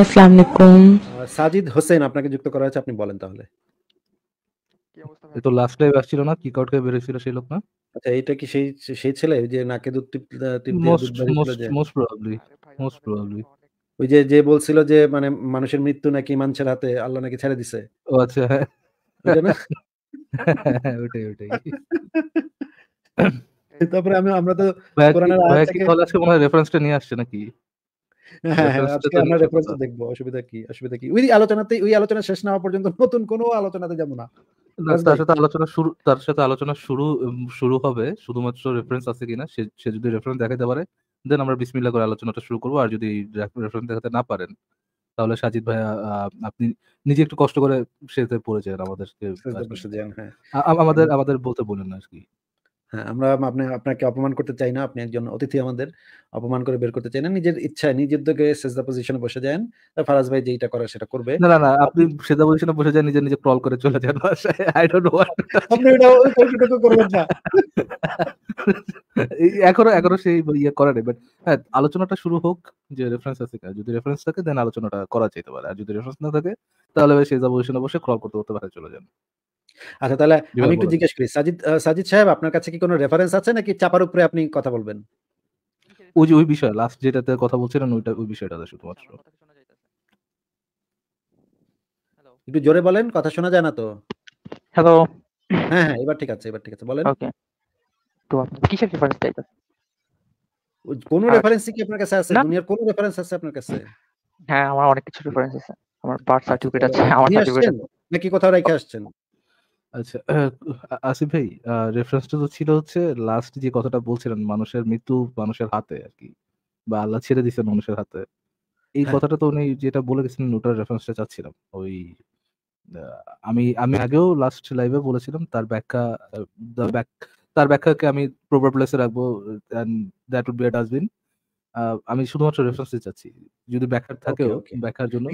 আসসালামু আলাইকুম সাজিদ হোসেন আপনাকে যুক্ত করা হয়েছে আপনি বলেন তাহলে তো লাস্ট লাইভ আসছিল না কিক আউট করে সেই লোক না আচ্ছা এটা কি সেই সেই ছেলে যে নাকে দুধ টিপ টিপ দিয়ে মোস্ট প্রবাবলি মোস্ট প্রবাবলি ওই যে যে বলছিল যে মানে মানুষের মৃত্যু নাকি মানুষের হাতে আল্লাহ নাকি ছেড়ে দিছে ও আচ্ছা ওটাই ওটাই তারপরে আমি আমরা তো কোরআনের আয়াতটাকে মনে রেফারেন্সটা নিয়ে আসছে নাকি হ্যাঁ, হ্যাঁ, আমরা রেফারেন্স দেখবো অসুবিধা কি অসুবিধা কি ওই আলোচনাতে ওই আলোচনা শেষ না হওয়া পর্যন্ত নতুন কোনো আলোচনাতে যাবো না তার সাথে আলোচনা শুরু তার সাথে আলোচনা শুরু শুরু হবে শুধুমাত্র রেফারেন্স আছে কিনা সে যদি রেফারেন্স দেখাতে পারে দেন আমরা বিসমিল্লা করে আলোচনাটা শুরু করবো আর যদি রেফারেন্স দেখাতে না পারেন তাহলে সাজিদ ভাই আপনি নিজে একটু কষ্ট করে সেতে পড়ে যান আমাদেরকে হ্যাঁ। আমাদের আমাদের বলতে বলেন আর কি হ্যাঁ আমরা আপনি আপনাকে অপমান করতে চাই না আপনি একজন অতিথি আমাদের অপমান করে বের করতে চাই না নিজের ইচ্ছায় নিজের দিকে সেজদা পজিশনে বসে যান ফারাজ ভাই যেটা করার সেটা করবে না না না আপনি সেজদা পজিশনে বসে যান নিজে নিজে ক্রল করে চলে যান আই ডোন্ট ওয়ান্ট আপনি এটা ওইটুকু করবেন না এখনো এখনো সেই ইয়ে করা নেই বাট হ্যাঁ আলোচনাটা শুরু হোক যে রেফারেন্স আছে যদি রেফারেন্স থাকে দেন আলোচনাটা করা যেতে পারে আর যদি রেফারেন্স না থাকে তাহলে সেজদা পজিশনে বসে ক্রল করতে করতে বাইরে চলে যান আচ্ছা তাহলে আমি একটু জিজ্ঞেস করি সাজিদ সাজিদ সাহেব আপনার কাছে কি কোনো রেফারেন্স আছে নাকি চাপার উপরে আপনি কথা বলবেন ওই যে ওই বিষয় লাস্ট যেটাতে কথা বলছিলেন ওইটা ওই বিষয়টাতে শুধুমাত্র হ্যাঁ, একটু জোরে বলেন কথা শোনা যায় না তো হ্যালো হ্যাঁ হ্যাঁ এবার ঠিক আছে এবার ঠিক আছে বলেন ওকে তো আপনি কিসের রেফারেন্স চাইতেছেন কোন রেফারেন্স কি আপনার কাছে আছে দুনিয়ার কোন রেফারেন্স আছে আপনার কাছে হ্যাঁ আমার অনেক কিছু রেফারেন্স আছে আমার বার্থ আচ্ছা, সার্টিফিকেট আছে আমার সার্টিফিকেট নাকি কোথাও রেখে আসছেন আচ্ছা আসিফ ভাই রেফারেন্সটা তো ছিল হচ্ছে লাস্ট যে কথাটা বলছিলেন মানুষের মৃত্যু মানুষের হাতে আর কি বা আল্লাহ ছেড়ে দিয়েছেন মানুষের হাতে এই হ্যাঁ। কথাটা তো উনি যেটা বলে গেছিলেন ওটার রেফারেন্সটা চাচ্ছিলাম ওই আমি আমি আগেও লাস্ট লাইভে বলেছিলাম তার ব্যাখ্যা দ্য ব্যাক তার ব্যাখ্যাকে আমি প্রপার প্লেসে রাখবো and that would be a dustbin আমি শুধুমাত্র রেফারেন্স চাচ্ছি যদি ব্যাখ্যা থাকে ব্যাখ্যার জন্য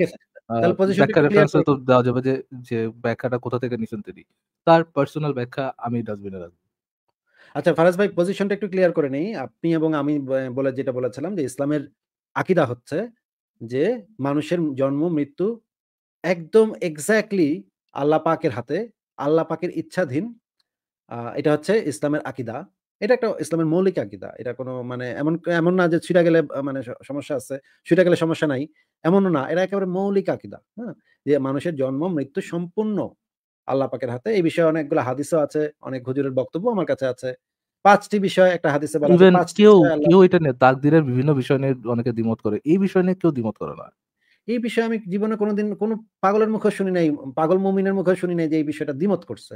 তাহলে পজিশন ব্যাখ্যা রেফারেন্স তো দেওয়া যাবে যে যে ব্যাখ্যাটা কোথা থেকে নিছেন তিনি তার পার্সোনাল ব্যাখ্যা আমি ডাস্টবিনে রাখবো আচ্ছা ফারাজ ভাই পজিশনটা একটু ক্লিয়ার করে নেই আপনি এবং আমি বলে যেটা বলেছিলাম যে ইসলামের আকিদা হচ্ছে যে মানুষের জন্ম মৃত্যু একদম এক্স্যাক্টলি আল্লাহ পাকের হাতে আল্লাহ পাকের ইচ্ছাধীন এটা হচ্ছে ইসলামের আকিদা এটা একটা ইসলামের মৌলিক আকিদা এটা কোনো মানে এমন এমন না যে ছিটা গেলে মানে সমস্যা আছে ছিটা গেলে সমস্যা নাই এমনও না এটা একেবারে মৌলিক আকিদা হ্যাঁ যে মানুষের জন্ম মৃত্যু সম্পূর্ণ আল্লাহ পাকের হাতে এই বিষয়ে অনেকগুলো হাদিসও আছে অনেক হুজুরের বক্তব্য আমার কাছে আছে পাঁচটি বিষয় একটা হাদিসে বলা আছে পাঁচটি কেউ এটা নিয়ে তাকদীরের বিভিন্ন বিষয় নিয়ে অনেকে দ্বিমত করে এই বিষয় নিয়ে কেউ দ্বিমত করে না এই বিষয়ে আমি জীবনে কোনোদিন কোনো পাগলের মুখে শুনি নাই পাগল মুমিনের মুখে শুনি নাই যে এই বিষয়টা দ্বিমত করছে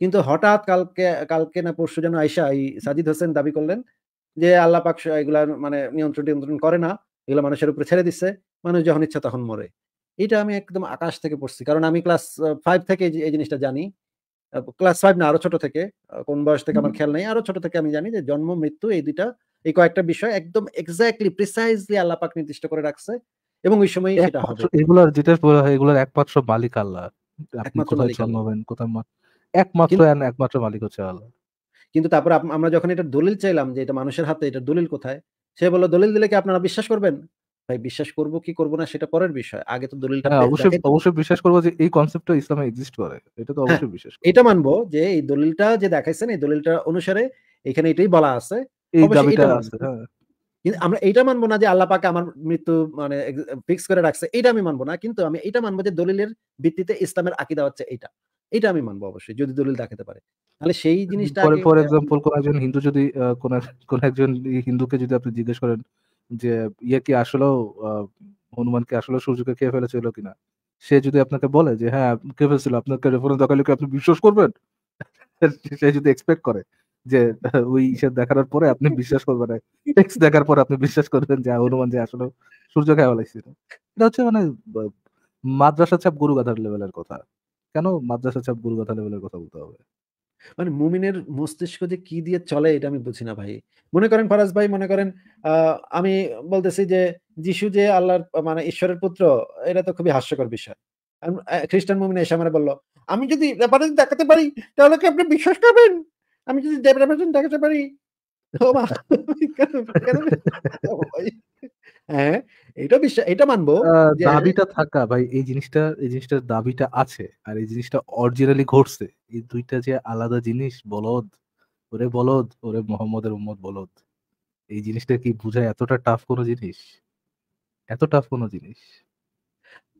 কিন্তু হঠাৎ কালকে কালকে না পরশু যেন আইসা এই সাজিদ হোসেন দাবি করলেন যে আল্লাহ পাক এগুলা মানে নিয়ন্ত্রণ নিয়ন্ত্রণ করে না এগুলো মানুষের উপরে ছেড়ে দিচ্ছে মানুষ যখন ইচ্ছা তখন মরে এটা আমি একদম আকাশ থেকে পড়ছি কারণ আমি ক্লাস ফাইভ থেকে এই জিনিসটা জানি ক্লাস ফাইভ না আরো ছোট থেকে কোন বয়স থেকে আমার খেয়াল নেই আরো ছোট থেকে আমি জানি যে জন্ম মৃত্যু এই দুইটা এই কয়েকটা বিষয় একদম এক্স্যাক্টলি প্রিসাইজলি আল্লাহ পাক নির্দিষ্ট করে রাখছে এবং ওই সময় সেটা হবে এগুলোর যেটা এগুলোর একমাত্র মালিক আল্লাহ আপনি কোথায় কোথায় একমাত্র একমাত্র মালিক হচ্ছে আল্লাহ কিন্তু তারপর আমরা যখন এটা দলিল চাইলাম যে এটা মানুষের হাতে এটা দলিল কোথায় সে বললো দলিল দিলে কি আপনারা বিশ্বাস করবেন ভাই বিশ্বাস করব কি করব না সেটা পরের বিষয় আগে তো দলিলটা হ্যাঁ, অবশ্যই অবশ্যই বিশ্বাস করব যে এই কনসেপ্টটা ইসলামে এক্সিস্ট করে এটা তো হ্যাঁ, অবশ্যই বিশ্বাস এটা মানবো যে এই দলিলটা যে দেখাইছেন এই দলিলটা অনুসারে এখানে এটাই বলা আছে এই দাবিটা আছে হ্যাঁ। কিন্তু আমরা এটা মানবো না যে আল্লাহ পাকে আমার মৃত্যু মানে ফিক্স করে রাখছে এটা আমি মানবো না কিন্তু আমি এটা মানবো যে দলিলের ভিত্তিতে ইসলামের আকিদা হচ্ছে এটা এটা আমি মানবো অবশ্যই যদি দলিল দেখাতে পারে তাহলে সেই জিনিসটা পরে ফর এক্সাম্পল কোন একজন হিন্দু যদি কোন কোন একজন হিন্দুকে যদি আপনি জিজ্ঞেস করেন যে ইয়ে কি আসলে হনুমানকে আসলে সূর্যকে খেয়ে ফেলেছিল কিনা সে যদি আপনাকে বলে যে হ্যাঁ কে ফেলেছিল আপনাকে রেফারেন্স দেখালে কি আপনি বিশ্বাস করবেন সে যদি এক্সপেক্ট করে যে ওই ইসে দেখার পরে আপনি বিশ্বাস করবেন এক্স দেখার পরে আপনি বিশ্বাস করবেন যে হ্যাঁ, হনুমান যে আসলে সূর্য খেয়ে ফেলেছিল এটা হচ্ছে মানে মাদ্রাসা ছাপ গুরু গাধার লেভেলের কথা কেন মাদ্রাসা ছাপ গুলগাথা লেভেলের কথা বলতে হবে মানে মুমিনের মস্তিষ্ক যে কি দিয়ে চলে এটা আমি বুঝি না ভাই মনে করেন ফারাজ ভাই মনে করেন আমি বলতেছি যে যিশু যে আল্লাহর মানে ঈশ্বরের পুত্র এটা তো খুবই হাস্যকর বিষয় খ্রিস্টান মুমিন এসে আমার বললো আমি যদি ব্যাপারে দেখাতে পারি তাহলে কি আপনি বিশ্বাস করবেন আমি যদি দেখাতে পারি হ্যাঁ এটা বিশ্বাস এটা মানবো দাবিটা থাকা ভাই এই জিনিসটা এই জিনিসটার দাবিটা আছে আর এই জিনিসটা অরিজিনালি ঘটছে এই দুইটা যে আলাদা জিনিস বলদ ওরে বলদ ওরে মোহাম্মদের বলদ এই জিনিসটা কি বুঝায় এতটা টাফ কোনো জিনিস এত টাফ কোনো জিনিস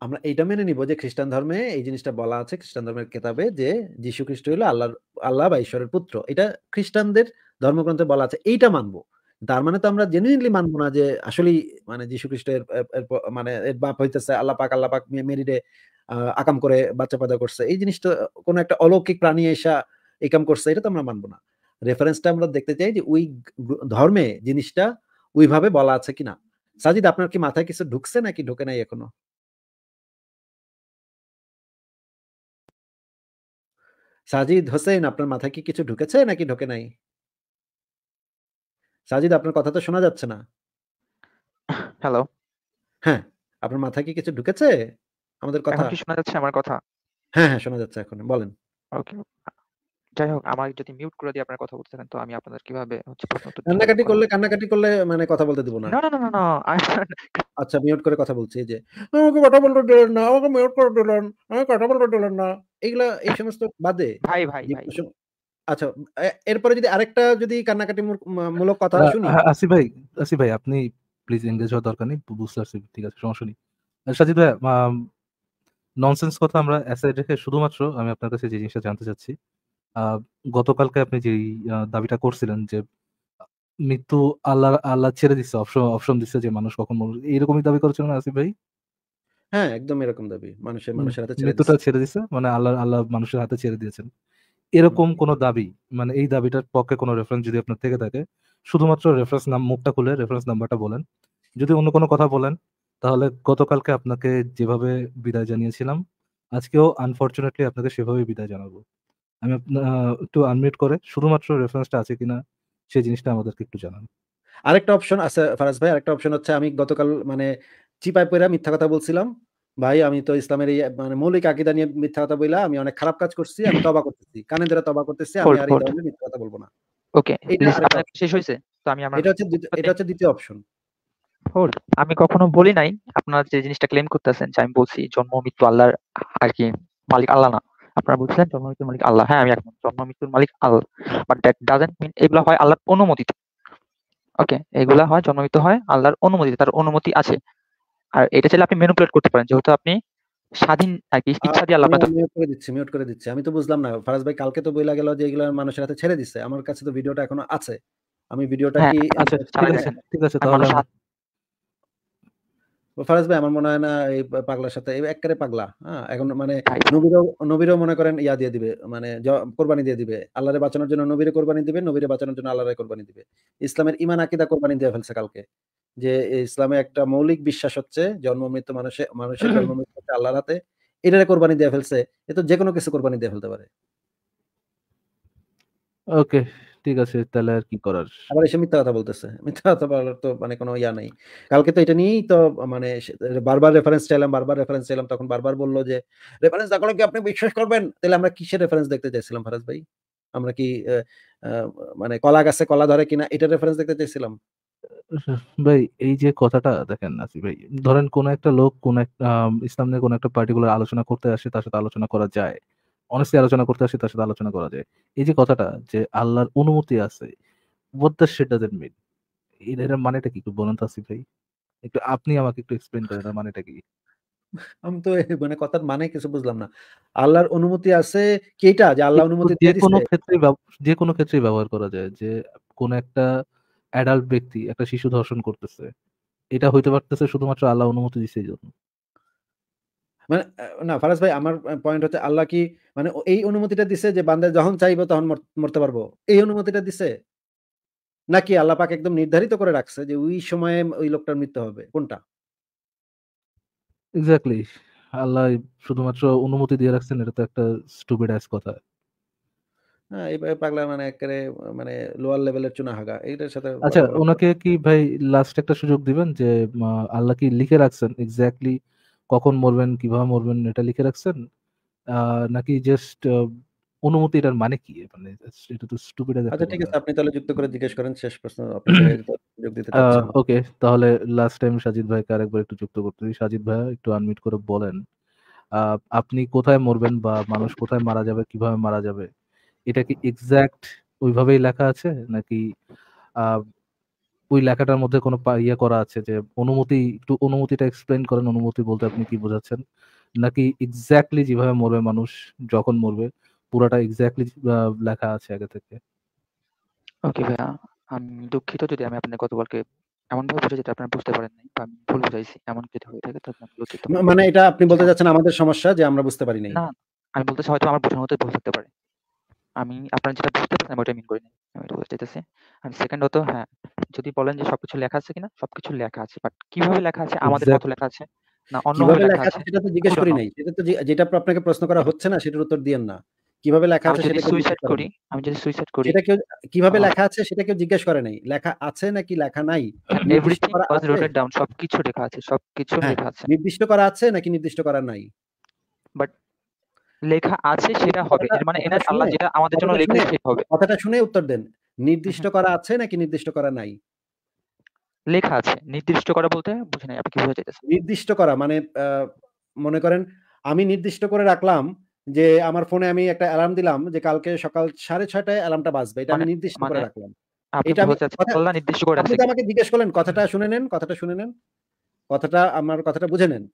আমরা এটা মেনে নিব যে খ্রিস্টান ধর্মে এই জিনিসটা বলা আছে খ্রিস্টান ধর্মের কেতাবে যে যীশু খ্রিস্ট হলো আল্লাহ আল্লাহ বা ঈশ্বরের পুত্র এটা খ্রিস্টানদের ধর্মগ্রন্থে বলা আছে এইটা মানবো তার মানে তো আমরা জেনুইনলি মানবো না যে আসলে মানে যীশু খ্রিস্টের মানে বাপ হইতেছে আল্লাহ পাক আল্লাহ পাক মেরিডে আকাম করে বাচ্চা পয়দা করছে এই জিনিসটা কোনো একটা অলৌকিক প্রাণী এসা এই কাম করছে এটা তো আমরা মানবো না রেফারেন্সটা আমরা দেখতে চাই যে ওই ধর্মে জিনিসটা ওইভাবে বলা আছে কিনা সাজিদ আপনার কি মাথায় কিছু ঢুকছে নাকি ঢুকে নাই এখনো সাজিদ হোসেন আপনার মাথায় কি কিছু ঢুকেছে নাকি ঢুকে নাই সাজিদ আপনার কথা তো শোনা যাচ্ছে না হ্যালো হ্যাঁ আপনার মাথায় কি কিছু ঢুকেছে আমাদের কথা কি শোনা যাচ্ছে আমার কথা হ্যাঁ হ্যাঁ শোনা যাচ্ছে এখন বলেন ওকে যাই হোক আমার যদি মিউট করে দিই আপনার কথা বলতে থাকেন তো আমি আপনাদের কিভাবে হচ্ছে প্রশ্ন উত্তর কান্নাকাটি করলে কান্নাকাটি করলে মানে কথা বলতে দিব না না না না না আচ্ছা মিউট করে কথা বলছি যে আমাকে কথা বলতে দিলেন না আমাকে মিউট করে দিলেন আমাকে কথা বলতে দিলেন না এইগুলা এই সমস্ত বাদে ভাই ভাই ভাই আচ্ছা এরপরে যদি আরেকটা যদি কান্নাকাটি মূলক কথা হ্যাঁ, শুনি হ্যাঁ, হ্যাঁ, আসি ভাই আসি ভাই আপনি প্লিজ এঙ্গেজ হওয়ার দরকার নেই বুঝতে পারছি ঠিক আছে সমস্যা নেই সাজিদ ভাই ননসেন্স কথা আমরা অ্যাসাইড রেখে শুধুমাত্র আমি আপনার কাছে যে জিনিসটা জানতে চাচ্ছি গতকালকে আপনি যে দাবিটা করছিলেন যে মৃত্যু আল্লাহ আল্লাহ ছেড়ে দিচ্ছে অপশন অপশন দিচ্ছে যে মানুষ কখন এইরকমই দাবি না আসিফ ভাই হ্যাঁ একদম এরকম দাবি মানুষের মানুষের হাতে মৃত্যুটা ছেড়ে দিচ্ছে মানে আল্লাহ আল্লাহ মানুষের হাতে ছেড়ে দিয়েছেন এরকম কোনো দাবি মানে এই দাবিটার পক্ষে কোনো রেফারেন্স যদি আপনার থেকে থাকে শুধুমাত্র রেফারেন্স নাম মুখটা খুলে রেফারেন্স নাম্বারটা বলেন যদি অন্য কোনো কথা বলেন তাহলে গতকালকে আপনাকে যেভাবে বিদায় জানিয়েছিলাম আজকেও আনফর্চুনেটলি আপনাকে সেভাবে বিদায় জানাবো আমি একটু আনমিট করে শুধুমাত্র রেফারেন্সটা আছে কিনা সেই জিনিসটা আমাদেরকে একটু জানান আরেকটা অপশন আছে ফারাজ ভাই আরেকটা অপশন হচ্ছে আমি গতকাল মানে চিপাই পেরা মিথ্যা কথা বলছিলাম ভাই আমি তো ইসলামের এই মানে মৌলিক আকিদা নিয়ে মিথ্যা কথা বললাম আমি অনেক খারাপ কাজ করছি আমি তবা করতেছি কানে ধরে তবা করতেছি আমি আর এই ধরনের মিথ্যা কথা বলবো না ওকে শেষ হয়েছে তো আমি আমার এটা হচ্ছে এটা হচ্ছে দ্বিতীয় অপশন হোল আমি কখনো বলি নাই আপনারা যে জিনিসটা ক্লেম করতেছেন যে আমি বলছি জন্ম মৃত্যু আল্লাহর আর কি মালিক আল্লাহ না আপনারা বলছিলেন জন্ম মৃত্যুর মালিক আল্লাহ হ্যাঁ আমি একমত জন্ম মৃত্যুর মালিক Allah but that doesn't mean এগুলো হয় আল্লাহর অনুমতিতে ওকে এগুলা হয় জন্ম মৃত্যু হয় আল্লাহর অনুমতিতে তার অনুমতি আছে আর এটা চাইলে আপনি ম্যানুপুলেট করতে পারেন যেহেতু আপনি স্বাধীন আর কি ইচ্ছা দিয়ে আল্লাহ মিউট করে দিচ্ছি মিউট করে দিচ্ছি আমি তো বুঝলাম না ফারাজ ভাই কালকে তো বইলা গেল যে এগুলো মানুষের হাতে ছেড়ে দিছে আমার কাছে তো ভিডিওটা এখনো আছে আমি ভিডিওটা হ্যাঁ, কি ঠিক আছে তাহলে ফারাজ ভাই আমার মনে হয় না এই পাগলার সাথে এককারে পাগলা হ্যাঁ এখন মানে নবীরও নবীরও মনে করেন ইয়া দিয়ে দিবে মানে কোরবানি দিয়ে দিবে আল্লাহরে বাঁচানোর জন্য নবীরে কোরবানি দিবে নবীরে বাঁচানোর জন্য আল্লাহরে কোরবানি দিবে ইসলামের ইমান আকিদা কোরবানি দিয়ে ফেলছে কালকে যে ইসলামে একটা মৌলিক বিশ্বাস হচ্ছে জন্ম মৃত্যু মানুষে মানুষের জন্ম মৃত্যু হচ্ছে আল্লাহর হাতে এটারে কোরবানি দিয়ে ফেলছে এ তো যেকোনো কিছু কোরবানি দিয়ে ফেলতে পারে ওকে ঠিক আছে তাহলে আর কি করার আবার এসে মিথ্যা কথা বলতেছে মিথ্যা কথা বলার তো মানে কোনো ইয়া নেই কালকে তো এটা নিয়েই তো মানে বারবার রেফারেন্স চাইলাম বারবার রেফারেন্স চাইলাম তখন বারবার বললো যে রেফারেন্স দেখো কি আপনি বিশ্বাস করবেন তাহলে আমরা কিসের রেফারেন্স দেখতে চাইছিলাম ফারাজ ভাই আমরা কি মানে কলা গাছে কলা ধরে কিনা এটা রেফারেন্স দেখতে চাইছিলাম ভাই এই যে কথাটা দেখেন নাসি ভাই ধরেন কোন একটা লোক কোন একটা ইসলাম নিয়ে কোন একটা পার্টিকুলার আলোচনা করতে আসে তার সাথে আলোচনা করা যায় অনেস্টলি আলোচনা করতে আসে তার সাথে আলোচনা করা যায় এই যে কথাটা যে আল্লাহর অনুমতি আছে হোয়াট দ্য শিট মিন এর মানেটা কি একটু বলেন তাসি ভাই একটু আপনি আমাকে একটু এক্সপ্লেন করেন এর মানেটা কি আমি তো মানে কথার মানে কিছু বুঝলাম না আল্লাহর অনুমতি আছে কেটা যে আল্লাহ অনুমতি যে কোনো ক্ষেত্রে যে কোনো ক্ষেত্রে ব্যবহার করা যায় যে কোন একটা অ্যাডাল্ট ব্যক্তি একটা শিশু ধর্ষণ করতেছে এটা হইতে পারতেছে শুধুমাত্র আল্লাহ অনুমতি দিছে এই জন্য মানে না ফারাজ ভাই আমার পয়েন্ট হচ্ছে আল্লাহ কি মানে এই অনুমতিটা দিছে যে বান্দা যখন চাইবো তখন মরতে পারবো এই অনুমতিটা দিছে নাকি আল্লাহ পাক একদম নির্ধারিত করে রাখছে যে ওই সময়ে ওই লোকটার মৃত্যু হবে কোনটা এক্স্যাক্টলি আল্লাহ শুধুমাত্র অনুমতি দিয়ে রাখছেন এটা তো একটা স্টুপিড কথা হ্যাঁ, এভাবে পাগলা মানে এক্কারে মানে লোয়ার লেভেলের হাগা এইটার সাথে আচ্ছা ওনাকে কি ভাই লাস্ট একটা সুযোগ দিবেন যে আল্লাহ কি লিখে রাখছেন এক্সাক্টলি কখন মরবেন, কিভাবে মরবেন এটা লিখে রাখছেন? আ নাকি জাস্ট অনুমতি এটার মানে কি? মানে এটা তো স্টুপিড অ্যাজ আচ্ছা ঠিক আছে আপনি তাহলে যুক্ত করে জিজ্ঞেস করেন শেষ প্রশ্ন ওকে তাহলে লাস্ট টাইম সাজিদ ভাইকে আরেকবার একটু যুক্ত করতে সাজিদ ভাইয়া একটু আনমিউট করে বলেন। আ আপনি কোথায় মরবেন বা মানুষ কোথায় মারা যাবে, কিভাবে মারা যাবে? এটা কি এক্সাক্ট ওইভাবেই লেখা আছে নাকি ওই লেখাটার মধ্যে কোনো ইয়ে করা আছে যে অনুমতি একটু অনুমতিটা এক্সপ্লেন করেন অনুমতি বলতে আপনি কি বোঝাচ্ছেন নাকি এক্স্যাক্টলি যেভাবে মরবে মানুষ যখন মরবে পুরাটা এক্স্যাক্টলি লেখা আছে আগে থেকে ওকে ভাইয়া আমি দুঃখিত যদি আমি আপনার কথা বলকে এমন ভাবে বুঝাই যেটা আপনি বুঝতে পারেন নাই বা আমি ভুল বুঝাইছি এমন যদি হয়ে থাকে তাহলে আমি দুঃখিত মানে এটা আপনি বলতে যাচ্ছেন আচ্ছা। আমাদের সমস্যা যে আমরা বুঝতে পারি নাই না আমি বলতে চাই হয়তো আমার বোঝানোতে ভুল থাকতে পারে আমি আপনারা যেটা বুঝতে পারছেন আমি ওটা মিন নাই আমি এটা বুঝতে চাইতেছি আর সেকেন্ড হতো হ্যাঁ যদি বলেন যে সবকিছু লেখা আছে কিনা সবকিছু লেখা আছে বাট কিভাবে লেখা আছে আমাদের কত লেখা আছে না ভাবে লেখা আছে সেটা তো জিজ্ঞেস করি নাই সেটা তো যেটা আপনাকে প্রশ্ন করা হচ্ছে না সেটার উত্তর দিয়েন না কিভাবে লেখা আছে সেটা সুইসাইড করি আমি যদি সুইসাইড করি সেটা কেউ কিভাবে লেখা আছে সেটা কেউ জিজ্ঞেস করে নাই লেখা আছে নাকি লেখা নাই এভরিথিং ওয়াজ রোটেড ডাউন সবকিছু লেখা আছে সবকিছু হ্যাঁ, লেখা আছে নির্দিষ্ট করা আছে নাকি নির্দিষ্ট করা নাই বাট লেখা আছে সেটা হবে মানে এনার আল্লাহ যেটা আমাদের জন্য লেখা সেটা হবে কথাটা শুনে উত্তর দেন নির্দিষ্ট হ্যাঁ। করা আছে নাকি নির্দিষ্ট করা নাই লেখা আছে নির্দিষ্ট করা বলতে বুঝেন আপনি কি বোঝাতে চাইছেন নির্দিষ্ট করা মানে মনে করেন আমি নির্দিষ্ট করে রাখলাম যে আমার ফোনে আমি একটা অ্যালার্ম দিলাম যে কালকে সকাল সাড়ে ছয়টায় অ্যালার্মটা বাজবে এটা আমি মানে নির্দিষ্ট করে মানে রাখলাম এটা করে আমাকে জিজ্ঞেস করেন কথাটা শুনে নেন কথাটা শুনে নেন কথাটা আমার কথাটা বুঝে নেন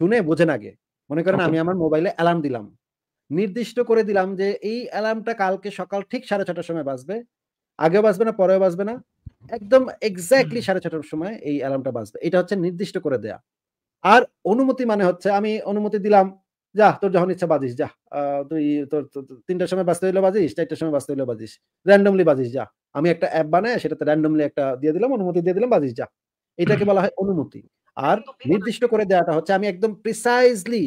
শুনে বুঝেন আগে মনে করেন আচ্ছা। আমি আমার মোবাইলে অ্যালার্ম দিলাম নির্দিষ্ট করে দিলাম যে এই অ্যালার্মটা কালকে সকাল ঠিক সাড়ে ছটার সময় বাজবে আগেও বাজবে না পরেও বাজবে না একদম এক্স্যাক্টলি সাড়ে ছটার সময় এই অ্যালার্মটা বাজবে এটা হচ্ছে নির্দিষ্ট করে দেয়া আর অনুমতি মানে হচ্ছে আমি অনুমতি দিলাম যা তোর যখন ইচ্ছা বাজিস যা তুই তোর তিনটার সময় বাজতে হইলে বাজিস চারটার সময় বাজতে হইলে বাজিস র্যান্ডমলি বাজিস যা আমি একটা অ্যাপ বানাই সেটাতে র্যান্ডমলি একটা দিয়ে দিলাম অনুমতি দিয়ে দিলাম বাজিস যা এটাকে বলা হয় অনুমতি আর নির্দিষ্ট করে দেওয়াটা হচ্ছে আমি একদম প্রিসাইজলি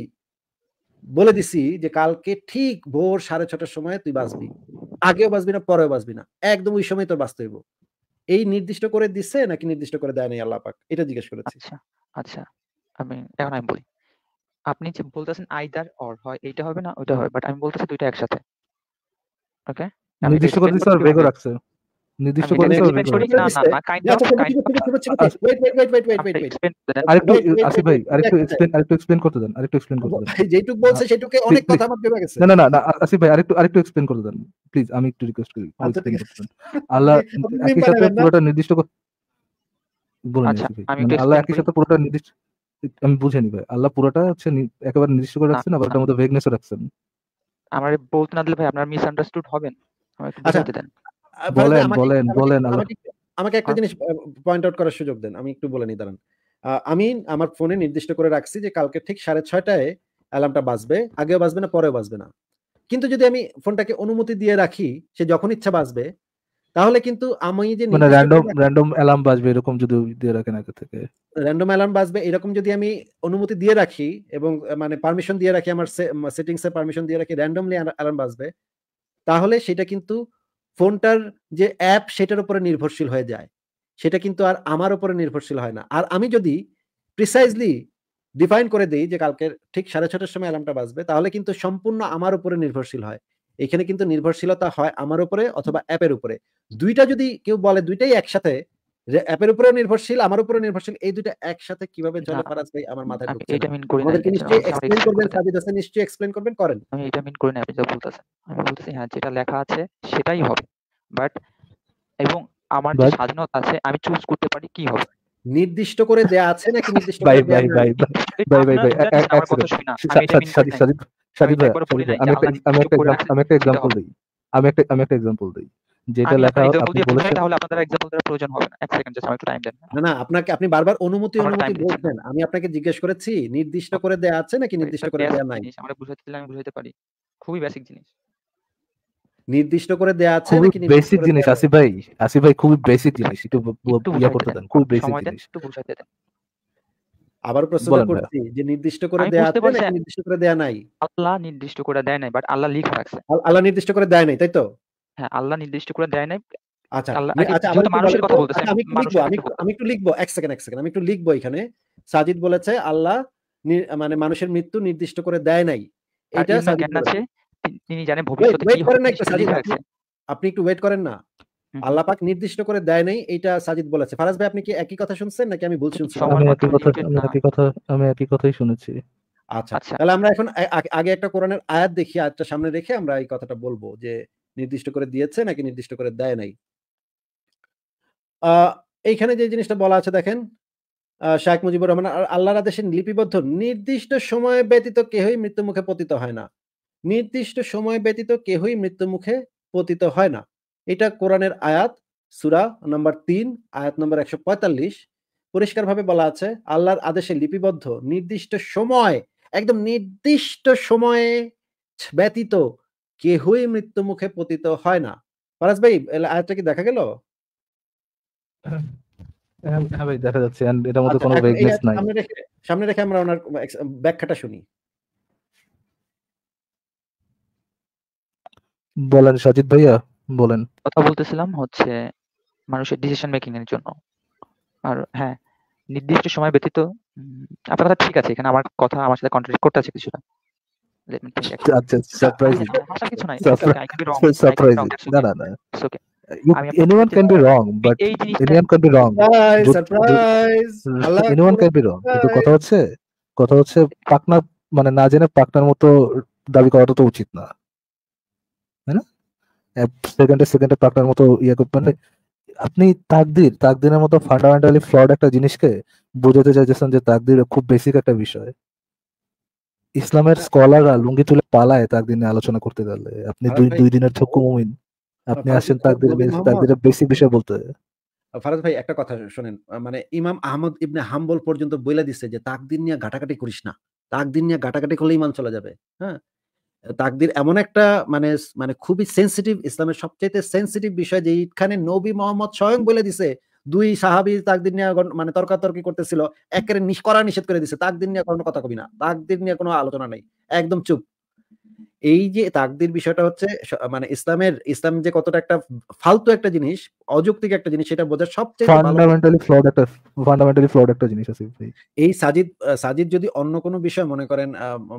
বলে দিছি যে কালকে ঠিক ভোর সাড়ে ছটার সময় তুই বাঁচবি আগেও বাঁচবি না পরেও বাঁচবি না একদম ওই সময় তোর বাঁচতে হইব এই নির্দিষ্ট করে দিছে নাকি নির্দিষ্ট করে দেয় নাই আল্লাহ পাক এটা জিজ্ঞেস করেছি আচ্ছা আচ্ছা আমি এখন আমি বলি আপনি যে বলতেছেন আইদার অর হয় এটা হবে না ওটা হয় বাট আমি বলতেছি দুইটা একসাথে ওকে নির্দিষ্ট করে দিছে আর ভেগো রাখছে নির্দিষ্ট করে আরেকটু ভাই আরেকটু আরেকটু করতে দেন আরেকটু করতে দেন যেটুক বলছে হ্যাঁ। সেটুকে অনেক কথা আমার ভেবে গেছে না না না ভাই আরেকটু আরেকটু করতে দেন প্লিজ আমি একটু রিকোয়েস্ট করি আচ্ছা, আল্লাহ একই সাথে পুরোটা নির্দিষ্ট বলুন আচ্ছা, মানে আল্লাহ একই সাথে পুরোটা নির্দিষ্ট আমি বুঝে ভাই আল্লাহ পুরোটা হচ্ছে একেবারে নির্দিষ্ট করে রাখছেন আবার তার মধ্যে ভেগনেসও আচ্ছা। রাখছেন আমার বলতে না দিলে ভাই আপনারা মিসআন্ডারস্টুড হবেন আচ্ছা দেন বলেন বলেন বলেন আমাকে একটা জিনিস পয়েন্ট আউট করার সুযোগ দেন আমি একটু বলে দাঁড়ান আমি আমার ফোনে নির্দিষ্ট করে রাখছি যে কালকে ঠিক সাড়ে ছয়টায় অ্যালার্মটা বাজবে আগেও বাজবে না পরেও বাজবে না কিন্তু যদি আমি ফোনটাকে অনুমতি দিয়ে রাখি সে যখন ইচ্ছা বাজবে তাহলে কিন্তু আমি যে মানে র‍্যান্ডম র‍্যান্ডম অ্যালার্ম বাজবে এরকম যদি দিয়ে রাখেন আগে থেকে র‍্যান্ডম অ্যালার্ম বাজবে এরকম যদি আমি অনুমতি দিয়ে রাখি এবং মানে পারমিশন দিয়ে রাখি আমার সেটিংসে পারমিশন দিয়ে রাখি র‍্যান্ডমলি অ্যালার্ম বাজবে তাহলে সেটা কিন্তু ফোনটার যে অ্যাপ সেটার উপরে নির্ভরশীল হয়ে যায় সেটা কিন্তু আর আমার উপরে নির্ভরশীল হয় না আর আমি যদি প্রিসাইজলি ডিফাইন করে দিই যে কালকে ঠিক সাড়ে ছটার সময় অ্যালার্মটা বাজবে তাহলে কিন্তু সম্পূর্ণ আমার উপরে নির্ভরশীল হয় এখানে কিন্তু নির্ভরশীলতা হয় আমার উপরে অথবা অ্যাপের উপরে দুইটা যদি কেউ বলে দুইটাই একসাথে যে অ্যাপের উপরেও নির্ভরশীল আমার উপরেও নির্ভরশীল এই দুটো একসাথে কিভাবে চলে ভাই আমার মাথায় ঢুকছে এটা মিন করি নিশ্চয়ই এক্সপ্লেইন করবেন সাজিদ নিশ্চয়ই এক্সপ্লেইন করবেন করেন আমি এটা মিন করি না আপনি যা আমি বলতেছি হ্যাঁ যেটা লেখা আছে সেটাই হবে বাট এবং আমার যে স্বাধীনতা আছে আমি চুজ করতে পারি কি হবে নির্দিষ্ট করে দেয়া আছে নাকি নির্দিষ্ট ভাই ভাই ভাই ভাই ভাই ভাই আমি সাজিদ সাজিদ ভাই আমি একটা আমি একটা এক্সাম্পল দিই আমি একটা আমি একটা এক্সাম্পল দিই যেটা লেখা আপনি বলেছেন তাহলে আপনাদের एग्जांपल দেওয়ার প্রয়োজন হবে না এক সেকেন্ড জাস্ট একটু টাইম দেন না না আপনাকে আপনি বারবার অনুমতি অনুমতি বলছেন আমি আপনাকে জিজ্ঞেস করেছি নির্দিষ্ট করে দেয়া আছে নাকি নির্দিষ্ট করে দেয়া নাই আমরা বুঝাইতে আমি বুঝাইতে পারি খুবই বেসিক জিনিস নির্দিষ্ট করে দেয়া আছে নাকি বেসিক জিনিস আসিফ ভাই আসিফ ভাই খুবই বেসিক জিনিস একটু ইয়া করতে দেন খুব বেসিক জিনিস একটু বুঝাইতে দেন আবার প্রশ্ন করছি যে নির্দিষ্ট করে দেয়া আছে নাকি নির্দিষ্ট করে দেয়া নাই আল্লাহ নির্দিষ্ট করে দেয় নাই বাট আল্লাহ লিখে রাখছে আল্লাহ নির্দিষ্ট করে দেয় নাই তাই তো হ্যাঁ, আল্লাহ নির্দিষ্ট করে দেয় নাই আচ্ছা, আল্লাপাক আচ্ছা, আচ্ছা, মানে নির্দিষ্ট করে দেয় নাই এটা সাজিদ পাক নির্দিষ্ট করে দেয় নাই এটা সাজিদ বলেছে ফারাজ ভাই আপনি কি একই কথা শুনছেন নাকি আমি ভুল শুনছি একই কথাই শুনেছি আচ্ছা তাহলে আমরা এখন আগে একটা কোরআনের আয়াত দেখি আয়াতটা সামনে রেখে আমরা এই কথাটা বলবো যে নির্দিষ্ট করে দিয়েছে নাকি নির্দিষ্ট করে দেয় নাই এইখানে যে জিনিসটা বলা আছে দেখেন শেখ মুজিবুর রহমান আল্লাহর আদেশে লিপিবদ্ধ নির্দিষ্ট সময় ব্যতীত কেহই মৃত্যু মুখে পতিত হয় না নির্দিষ্ট সময় ব্যতীত কেহই মৃত্যু মুখে পতিত হয় না এটা কোরআনের আয়াত সুরা নাম্বার তিন আয়াত নম্বর একশো পঁয়তাল্লিশ পরিষ্কারভাবে বলা আছে আল্লাহর আদেশে লিপিবদ্ধ নির্দিষ্ট সময় একদম নির্দিষ্ট সময়ে ব্যতীত কেহই মৃত্যু মুখে পতিত হয় না ফারাজ ভাই আয়াতটা কি দেখা গেল হ্যাঁ, হ্যাঁ আচ্ছা, সামনে রেখে আমরা ওনার ব্যাখ্যাটা শুনি বলেন সজিত ভাইয়া বলেন কথা বলতেছিলাম হচ্ছে মানুষের ডিসিশন মেকিং এর জন্য আর হ্যাঁ নির্দিষ্ট সময় ব্যতীত আপনার কথা ঠিক আছে এখানে আমার কথা আমার সাথে কন্ট্রাক্ট করতে আছে কিছুটা আচ্ছা কিছু নাই না না না ওকে কিন্তু কথা হচ্ছে কথা হচ্ছে পাকনা মানে না জেনে পাকনার মতো দাবি করাটা তো উচিত না তাই না সেকেন্ডে সেকেন্ডে পাকনার মতো ইয়ে মানে আপনি তাকদির তাকদিনের মতো ফান্ডামেন্টালি ফ্লড একটা জিনিসকে বোঝাতে চাইছেন যে তাকদির খুব বেসিক একটা বিষয় ইসলামের স্কলাররা লুঙ্গি তুলে পালায় তার দিনে আলোচনা করতে গেলে আপনি দুই দুই দিনের থক্য মুমিন আপনি আসেন তার দিনে তার দিনে বেশি বিষয় বলতে ফারাজ ভাই একটা কথা শোনেন মানে ইমাম আহমদ ইবনে হাম্বল পর্যন্ত বইলা দিছে যে তাকদির নিয়ে ঘাটাঘাটি করিস না তাকদির নিয়ে ঘাটাঘাটি করলে ইমান চলে যাবে হ্যাঁ তাকদির এমন একটা মানে মানে খুবই সেন্সিটিভ ইসলামের সবচেয়ে সেন্সিটিভ বিষয় যে যেখানে নবী মোহাম্মদ স্বয়ং বলে দিছে দুই সাহাবি তাকদির নিয়ে মানে তর্কাতর্কি করতেছিল একের করা নিষেধ করে দিছে তাকদির নিয়ে কোনো কথা কবি না তাকদির নিয়ে কোনো আলোচনা নেই একদম চুপ এই যে তাকদির বিষয়টা হচ্ছে মানে ইসলামের ইসলাম যে কতটা একটা ফালতু একটা জিনিস অযৌক্তিক একটা জিনিস সেটা বোঝার সবচেয়ে ফান্ডামেন্টালি ফ্লড একটা ফান্ডামেন্টালি ফ্লড একটা জিনিস আছে এই সাজিদ সাজিদ যদি অন্য কোনো বিষয় মনে করেন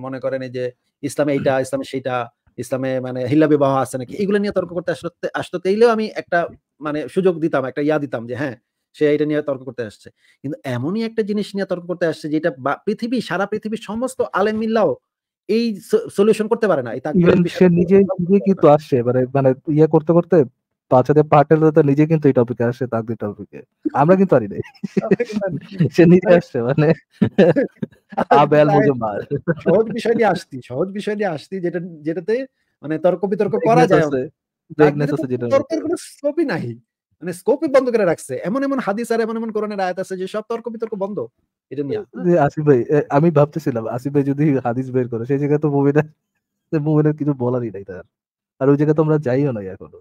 মনে করেন এই যে ইসলামে এইটা ইসলামে সেটা ইসলামে মানে হিল্লা বিবাহ আছে নাকি এগুলো নিয়ে তর্ক করতে আসতে আসতে আমি একটা মানে সুযোগ দিতাম একটা ইয়া দিতাম যে হ্যাঁ সে এটা নিয়ে তর্ক করতে আসছে কিন্তু এমনই একটা জিনিস নিয়ে তর্ক করতে আসছে যেটা পৃথিবী সারা পৃথিবীর সমস্ত আলেম মিল্লাও এই সলিউশন করতে পারে না সে নিজে নিজে কিন্তু আসছে মানে মানে ইয়ে করতে করতে বাচ্চাদের পাঠালে তো নিজে কিন্তু এই টপিকে আসে তাদের টপিকে আমরা কিন্তু পারি নাই সে নিজে আসছে মানে আবেল মুজমার সহজ বিষয় নিয়ে আসতি সহজ বিষয় নিয়ে আসতি যেটা যেটাতে মানে তর্ক বিতর্ক করা যায় কোনো স্কোপই নাই মানে স্কোপই বন্ধ করে রাখছে এমন এমন হাদিস আর এমন এমন কোরআনের আয়াত আছে যে সব তর্ক বিতর্ক বন্ধ এটা নিয়ে ভাই আমি ভাবতেছিলাম আসিফ ভাই যদি হাদিস বের করে সেই জায়গায় তো মুভিটা মুভিটা কিছু বলারই নাই তার আর ওই জায়গায় তো আমরা যাইও নাই এখনো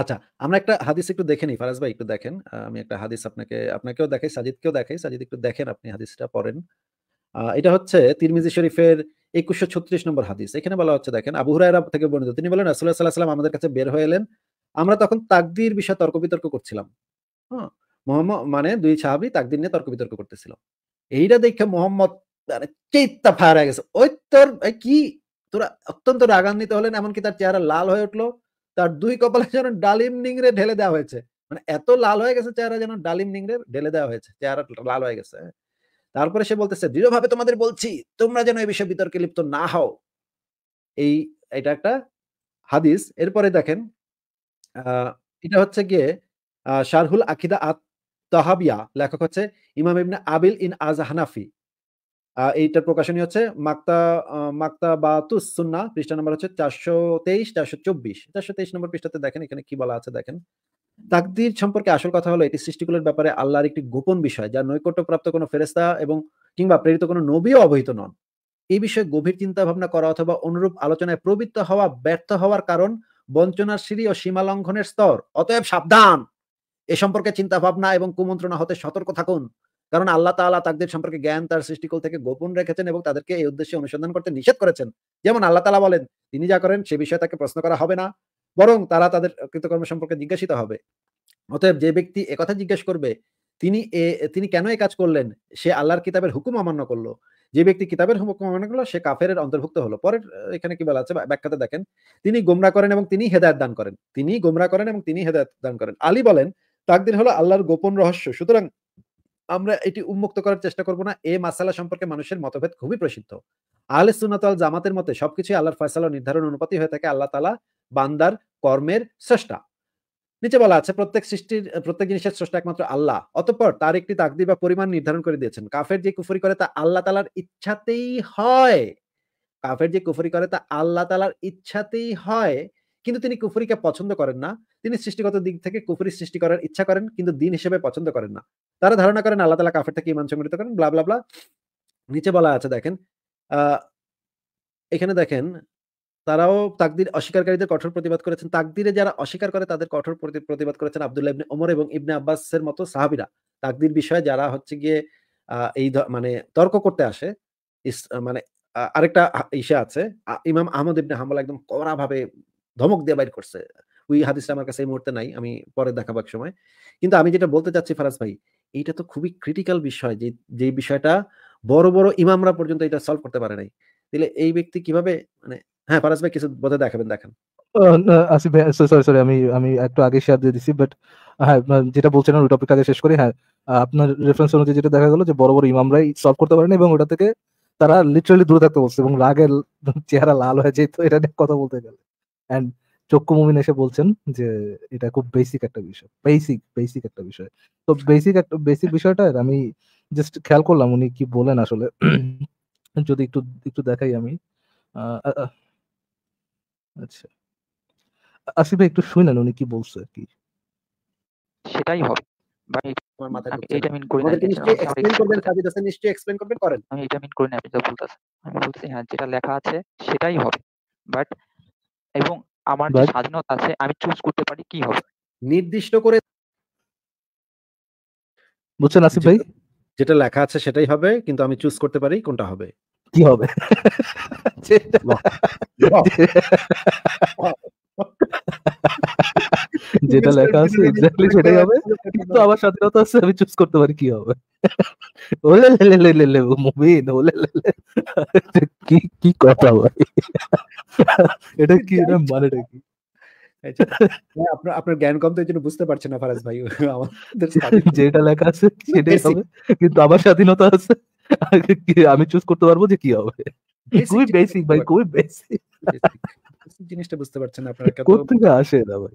আচ্ছা আমরা একটা হাদিস একটু দেখে নিই ফারাজ ভাই একটু দেখেন আমি একটা হাদিস আপনাকে আপনাকেও দেখাই সাজিদকেও দেখাই সাজিদ একটু দেখেন আপনি হাদিসটা পড়েন এটা হচ্ছে তিরমিজি শরীফের একুশশো ছত্রিশ নম্বর হাদিস এখানে বলা হচ্ছে দেখেন আবু হুরায়রা থেকে বর্ণিত তিনি বলেন রাসুল্লাহ সাল্লাহ সাল্লাম আমাদের কাছে বের হয়ে এলেন আমরা তখন তাকদির বিষয়ে তর্ক বিতর্ক করছিলাম হ্যাঁ মোহাম্মদ মানে দুই সাহাবি তাকদির নিয়ে তর্ক বিতর্ক করতেছিল এইটা দেখে মোহাম্মদ মানে চেইত্তা ফায়ার হয়ে গেছে ওই তোর কি তোরা অত্যন্ত রাগান্বিত হলেন এমনকি তার চেহারা লাল হয়ে উঠলো তার দুই কপালে যেন ডালিম নিংড়ে ঢেলে দেওয়া হয়েছে মানে এত লাল হয়ে গেছে চেহারা যেন ডালিম নিংড়ে ঢেলে দেওয়া হয়েছে চেহারা লাল হয়ে গেছে হ্যাঁ। তারপরে সে বলতেছে দৃঢ়ভাবে তোমাদের বলছি তোমরা যেন এই বিষয়ে বিতর্কে লিপ্ত না হও এই এটা একটা হাদিস এরপরে দেখেন এটা হচ্ছে গিয়ে শারহুল আকিদা আত তাহাবিয়া লেখক হচ্ছে ইমাম ইবনে আবিল ইন আজ হানাফি এইটা প্রকাশনী হচ্ছে মাক্তা মাক্তা বা তুসুন্না পৃষ্ঠা নাম্বার হচ্ছে চারশো তেইশ চারশো চব্বিশ চারশো তেইশ নম্বর পৃষ্ঠাতে দেখেন এখানে কি বলা আছে দেখেন তাকদির সম্পর্কে আসল কথা হলো এটি সৃষ্টিগুলোর ব্যাপারে আল্লাহর একটি গোপন বিষয় যা নৈকট্যপ্রাপ্ত কোনো ফেরেস্তা এবং কিংবা প্রেরিত কোনো নবীও অবহিত নন এই বিষয়ে গভীর চিন্তা ভাবনা করা অথবা অনুরূপ আলোচনায় প্রবৃত্ত হওয়া ব্যর্থ হওয়ার কারণ বঞ্চনার সিঁড়ি ও সীমা লঙ্ঘনের স্তর অতএব সাবধান এ সম্পর্কে চিন্তা ভাবনা এবং কুমন্ত্রণা হতে সতর্ক থাকুন কারণ আল্লাহ তালা তাদের সম্পর্কে জ্ঞান তার সৃষ্টিকল থেকে গোপন রেখেছেন এবং তাদেরকে এই উদ্দেশ্যে অনুসন্ধান করতে নিষেধ করেছেন যেমন আল্লাহ তালা বলেন তিনি যা করেন সে বিষয়ে তাকে প্রশ্ন করা হবে না বরং তারা তাদের কৃতকর্ম সম্পর্কে জিজ্ঞাসিত হবে অতএব যে ব্যক্তি একথা জিজ্ঞেস করবে তিনি তিনি কেন এ কাজ করলেন সে আল্লাহর কিতাবের হুকুম অমান্য করলো যে ব্যক্তি কিতাবের হুকুম অমান্য করলো সে কাফের অন্তর্ভুক্ত হলো পরের এখানে কি বলা আছে ব্যাখ্যাতে দেখেন তিনি গোমরা করেন এবং তিনি হেদায়ত দান করেন তিনি গোমরা করেন এবং তিনি হেদায়ত দান করেন আলী বলেন তাকদির হলো আল্লাহর গোপন রহস্য সুতরাং আমরা এটি উন্মুক্ত করার চেষ্টা করব না এ মাসালা সম্পর্কে মানুষের মতভেদ খুবই প্রসিদ্ধ আহলে সুনাত আল জামাতের মতে সবকিছু আল্লাহর ফয়সালা নির্ধারণ অনুপাতি হয়ে থাকে আল্লাহ তালা বান্দার কর্মের স্রষ্টা নিচে বলা আছে প্রত্যেক সৃষ্টির প্রত্যেক জিনিসের স্রষ্টা একমাত্র আল্লাহ অতঃপর তার একটি তাকদি বা পরিমাণ নির্ধারণ করে দিয়েছেন কাফের যে কুফরি করে তা আল্লাহ তালার ইচ্ছাতেই হয় কাফের যে কুফরি করে তা আল্লাহ তালার ইচ্ছাতেই হয় কিন্তু তিনি কুফরিকে পছন্দ করেন না তিনি সৃষ্টিগত দিক থেকে কুফরি সৃষ্টি করার ইচ্ছা করেন কিন্তু দিন হিসেবে পছন্দ করেন না তারা ধারণা করেন আল্লাহ তালা কাফের থেকে ইমান সংগঠিত করেন ব্লা ব্লা ব্লা নিচে বলা আছে দেখেন এখানে দেখেন তারাও তাকদির অস্বীকারীদের কঠোর প্রতিবাদ করেছেন তাকদিরে যারা অস্বীকার করে তাদের কঠোর প্রতিবাদ করেছেন আবদুল্লাহ ইবনে ওমর এবং ইবনে আব্বাসের মতো সাহাবিরা তাকদির বিষয়ে যারা হচ্ছে গিয়ে এই মানে তর্ক করতে আসে মানে আরেকটা ইসে আছে ইমাম আহমদ ইবনে হাম্বল একদম কড়া ভাবে ধমক দিয়ে বাইর করছে ওই হাদিসটা আমার কাছে এই মুহূর্তে নাই আমি পরে দেখাবো এক সময় কিন্তু আমি যেটা বলতে চাচ্ছি ফারাজ ভাই এইটা তো খুবই ক্রিটিক্যাল বিষয় যে যে বিষয়টা বড় বড় ইমামরা পর্যন্ত এটা সলভ করতে পারে নাই তাহলে এই ব্যক্তি কিভাবে মানে হ্যাঁ ফারাজ ভাই কিছু বোধহয় দেখাবেন দেখেন আসিফ ভাই সরি সরি আমি আমি একটু আগে শেয়ার দিয়ে দিছি বাট হ্যাঁ যেটা বলছিলেন ওই টপিক আগে শেষ করি হ্যাঁ আপনার রেফারেন্স অনুযায়ী যেটা দেখা গেলো যে বড় বড় ইমামরাই সলভ করতে পারেন এবং ওটা থেকে তারা লিটারালি দূরে থাকতে বলছে এবং রাগের চেহারা লাল হয়ে যেত এটা নিয়ে কথা বলতে গেলে অ্যান্ড চক্ষু মুমিন এসে বলছেন যে এটা খুব বেসিক একটা বিষয় বেসিক বেসিক একটা বিষয় তো বেসিক একটা বেসিক বিষয়টা আমি জাস্ট খেয়াল করলাম উনি কি বলেন আসলে যদি একটু একটু দেখাই আমি আচ্ছা আসিফ ভাই একটু শুনেন উনি কি বলছে আর কি সেটাই হবে এটা নিশ্চয়ই এক্সপ্লেইন করবেন আমি এটা মিন করি না আপনি যা বলতাছেন আমি বলতেছি হ্যাঁ যেটা লেখা আছে সেটাই হবে বাট এবং আমার যে স্বাধীনতা আছে আমি চুজ করতে পারি কি হবে নির্দিষ্ট করে বুঝছেন আসিফ ভাই যেটা লেখা আছে সেটাই হবে কিন্তু আমি চুজ করতে পারি কোনটা হবে কি হবে যেটা লেখা আছে এক্স্যাক্টলি সেটাই হবে কিন্তু আমার স্বাধীনতা আছে আমি চুজ করতে পারি কি হবে ওলে লে লে লে লে মুভি ওলে লে লে কি কি কথা ভাই এটা কি এটা মানে এটা কি আচ্ছা, আপনার আপনার জ্ঞান কম তো এই জন্য বুঝতে পারছে না ফারাজ ভাই আমাদের যেটা লেখা আছে সেটাই হবে কিন্তু আমার স্বাধীনতা আছে আমি চুজ করতে পারবো যে কি হবে খুবই বেসিক ভাই খুবই বেসিক জিনিসটা বুঝতে পারছেন আপনারা কত থেকে আসে না ভাই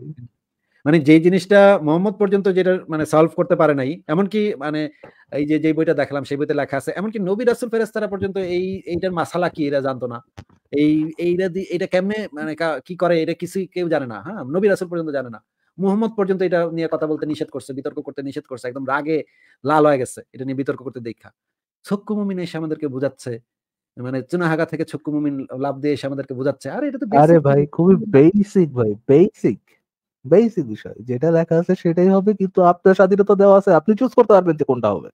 মানে যে জিনিসটা মোহাম্মদ পর্যন্ত যেটা মানে সলভ করতে পারে নাই এমনকি মানে এই যে যে বইটা দেখলাম সেই বইতে লেখা আছে এমনকি নবী রাসুল ফেরেস্তারা পর্যন্ত এই এইটার মাসালা কি এরা জানতো না এই এইটা এটা কেমনে মানে কি করে এটা কিছু কেউ জানে না হ্যাঁ নবী রাসুল পর্যন্ত জানে না মোহাম্মদ পর্যন্ত এটা নিয়ে কথা বলতে নিষেধ করছে বিতর্ক করতে নিষেধ করছে একদম রাগে লাল হয়ে গেছে এটা নিয়ে বিতর্ক করতে দেখা সক্ষু মুমিন এসে আমাদেরকে বোঝাচ্ছে মানে চুনা হাগা থেকে ছক্কু মুমিন লাভ দিয়ে এসে আমাদেরকে বোঝাচ্ছে আরে এটা তো আরে ভাই খুবই বেসিক ভাই বেসিক বেসিক বিষয় যেটা লেখা আছে সেটাই হবে কিন্তু আপনার স্বাধীনতা দেওয়া আছে আপনি চুজ করতে পারবেন যে কোনটা হবে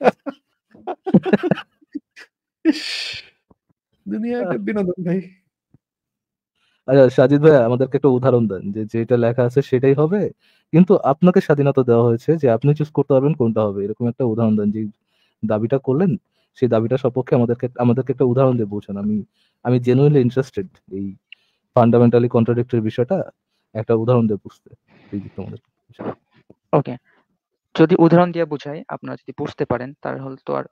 দুনিয়া একটা বিনোদন ভাই আচ্ছা সাজিদ ভাই আমাদেরকে একটা উদাহরণ দেন যে যেটা লেখা আছে সেটাই হবে কিন্তু আপনাকে স্বাধীনতা দেওয়া হয়েছে যে আপনি চুজ করতে পারবেন কোনটা হবে এরকম একটা উদাহরণ দেন যে দাবিটা করলেন সেই দাবিটা সপক্ষে আমাদেরকে আমাদেরকে একটা উদাহরণ দিয়ে বলছেন আমি আমি জেনুইনলি ইন্টারেস্টেড এই ফান্ডামেন্টালি কন্ট্রাডিক্টরি বিষয়টা একটা উদাহরণ দিয়ে বুঝতে ওকে যদি উদাহরণ দিয়ে বুঝাই আপনারা যদি বুঝতে পারেন তাহলে তো আর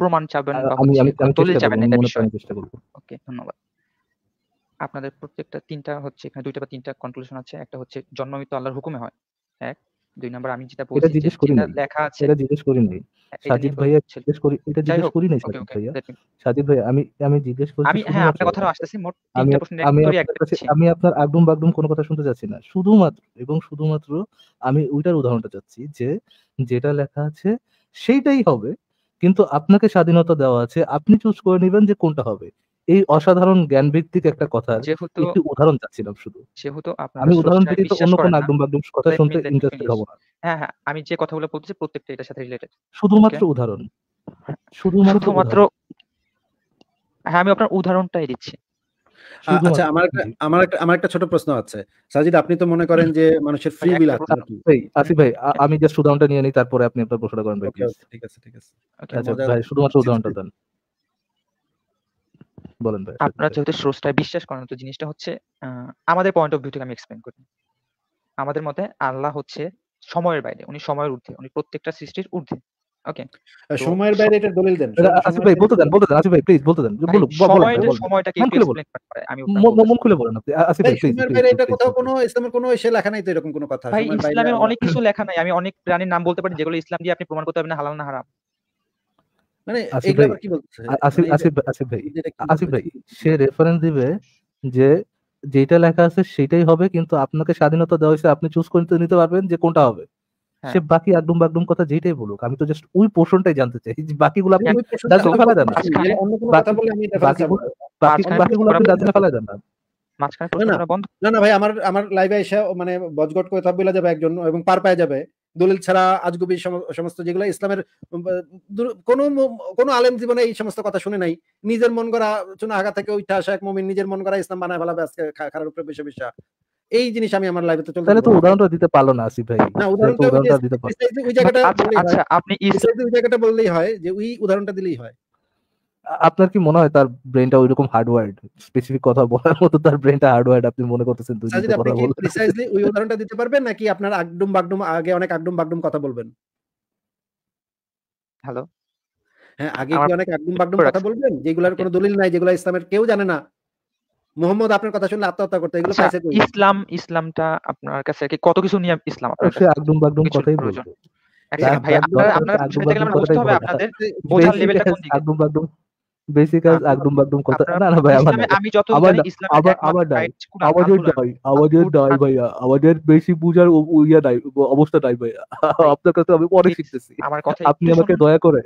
প্রমাণ চাবেন না আমি আমি তুলে যাবেন এটা চেষ্টা করব ওকে ধন্যবাদ আপনাদের প্রত্যেকটা তিনটা হচ্ছে এখানে দুইটা বা তিনটা কনক্লুশন আছে একটা হচ্ছে জন্ম আল্লাহর হুকুমে হয় এক দুই নম্বর আমি যেটা বলছি এটা জিজ্ঞেস করি লেখা আছে এটা জিজ্ঞেস করি নাই হ্যাঁ, সাজিদ ভাইয়া জিজ্ঞেস করি এটা জিজ্ঞেস করি নাই সাজিদ ভাইয়া সাজিদ ভাই আমি আমি জিজ্ঞেস করি আমি হ্যাঁ আপনার কথা আসতেছি মোট তিনটা প্রশ্ন একদম আমি আপনার আগডুম বাগডুম কোন কথা শুনতে যাচ্ছি না শুধুমাত্র এবং শুধুমাত্র আমি ওইটার উদাহরণটা চাচ্ছি যে যেটা লেখা আছে সেইটাই হবে কিন্তু আপনাকে স্বাধীনতা দেওয়া আছে আপনি চুজ করে নেবেন যে কোনটা হবে এই অসাধারণ জ্ঞান ভিত্তিক একটা কথা উদাহরণ চাচ্ছিলাম শুধু সেহেতু আমি উদাহরণ তো অন্য কোনো একদম একদম কথা শুনতে ইন্টারেস্টেড হব না হ্যাঁ হ্যাঁ আমি যে কথাগুলো বলতেছি প্রত্যেকটা এটার সাথে রিলেটেড শুধুমাত্র উদাহরণ শুধুমাত্র হ্যাঁ আমি আপনার উদাহরণটাই দিচ্ছি আচ্ছা, আচ্ছা আমার একটা আমার একটা আমার একটা ছোট প্রশ্ন আছে সাজিদ আপনি তো মনে করেন যে মানুষের ফ্রি উইল মানে আছে ভাই আসিফ ভাই আমি যে উদাহরণটা নিয়ে নিই তারপরে আপনি আপনার প্রশ্নটা করেন ভাই ঠিক আছে ঠিক আছে আচ্ছা, আচ্ছা ভাই শুধুমাত্র উদাহরণটা দেন বলেন ভাই আপনারা যেহেতু স্রষ্টায় বিশ্বাস করেন তো জিনিসটা হচ্ছে আমাদের পয়েন্ট অফ ভিউ থেকে আমি এক্সপ্লেন করি আমাদের মতে আল্লাহ হচ্ছে সময়ের বাইরে উনি সময়ের ঊর্ধ্বে উনি প্রত্যেকটা সৃষ্টির ঊর্ধ্বে ওকে সময়ের বাইরে এটা দলিল দেন আসিফ ভাই বলতে দেন বলতে দেন আসিফ ভাই প্লিজ বলতে দেন বলুন বলুন সময়টা কি এক্সপ্লেন করতে পারে আমি মন খুলে বলেন আপনি আসিফ ভাই প্লিজ সময়ের বাইরে এটা কোথাও কোনো ইসলামের কোনো এসে লেখা নাই তো এরকম কোনো কথা ভাই ইসলামের অনেক কিছু লেখা নাই আমি অনেক প্রাণীর নাম বলতে পারি যেগুলো ইসলাম দিয়ে আপনি প্রমাণ করতে পারবেন হালাল না হারাম মানে মানে আসিফ ভাই সে রেফারেন্স দিবে যে যেটা লেখা আছে সেটাই হবে কিন্তু আপনাকে স্বাধীনতা দেওয়া আপনি চুজ করে নিতে পারবেন যে কোনটা হবে হ্যাঁ। সে বাকি একদম একদম কথা যেটাই বলুক আমি তো জাস্ট ওই পোর্শনটাই জানতে চাই বাকিগুলো আপনি ফেলা হ্যাঁ। দেন বাকিগুলো আপনি ফেলা দেন না না ভাই আমার আমার লাইভে এসে মানে বজগট করে থাকবিলা যাবে একজন এবং পার পায়ে যাবে দলিল ছাড়া আজগুবি সমস্ত যেগুলো ইসলামের কোনো কোনো আলেম জীবনে এই সমস্ত কথা শুনে নাই নিজের মন করা চুনা আগা থেকে ওইটা আসা এক মমিন নিজের মন করা ইসলাম বানায় ভালো আজকে খারাপ উপরে বেশি বেশি এই জিনিস আমি আমার লাইভে তো চলতে তাহলে তো উদাহরণটা দিতে পারলো না আসিফ ভাই না উদাহরণটা দিতে পারলো আচ্ছা আপনি ওই জায়গাটা বললেই হয় যে ওই উদাহরণটা দিলেই হয় আপনার কি মনে হয় তার ব্রেনটা ওইরকম হার্ডওয়ার্ড স্পেসিফিক কথা বলার মতো তার ব্রেনটা হার্ডওয়ার্ড আপনি মনে করতেছেন দুই দিন কথা বলবেন প্রিসাইজলি ওই উদাহরণটা দিতে পারবেন নাকি আপনার আগডুম বাগডুম আগে অনেক আগডুম বাগডুম কথা বলবেন হ্যালো হ্যাঁ আগে কি অনেক আগডুম বাগডুম কথা বলবেন যেগুলোর কোনো দলিল নাই যেগুলো ইসলামের কেউ জানে না মোহাম্মদ আপনার কথা শুনলে আত্মহত্যা করতে এগুলো পাইছে আচ্ছা, ইসলাম ইসলামটা আপনার কাছে কি কত কিছু নিয়ে ইসলাম আপনার কাছে আগডুম বাগডুম কথাই বলবেন ভাই আপনারা আপনারা বুঝতে গেলে বুঝতে হবে আপনাদের বোঝার লেভেলটা কোন দিকে আগডুম বাগডুম আচ্ছা, একদম একদম কথা না না ভাই আমার আমি যত নাই আমাদের নাই আমাদের নাই আমাদের বেশি বুঝার ইয়া নাই অবস্থা নাই আপনার কাছে আমি শিখতেছি আপনি আমাকে দয়া করে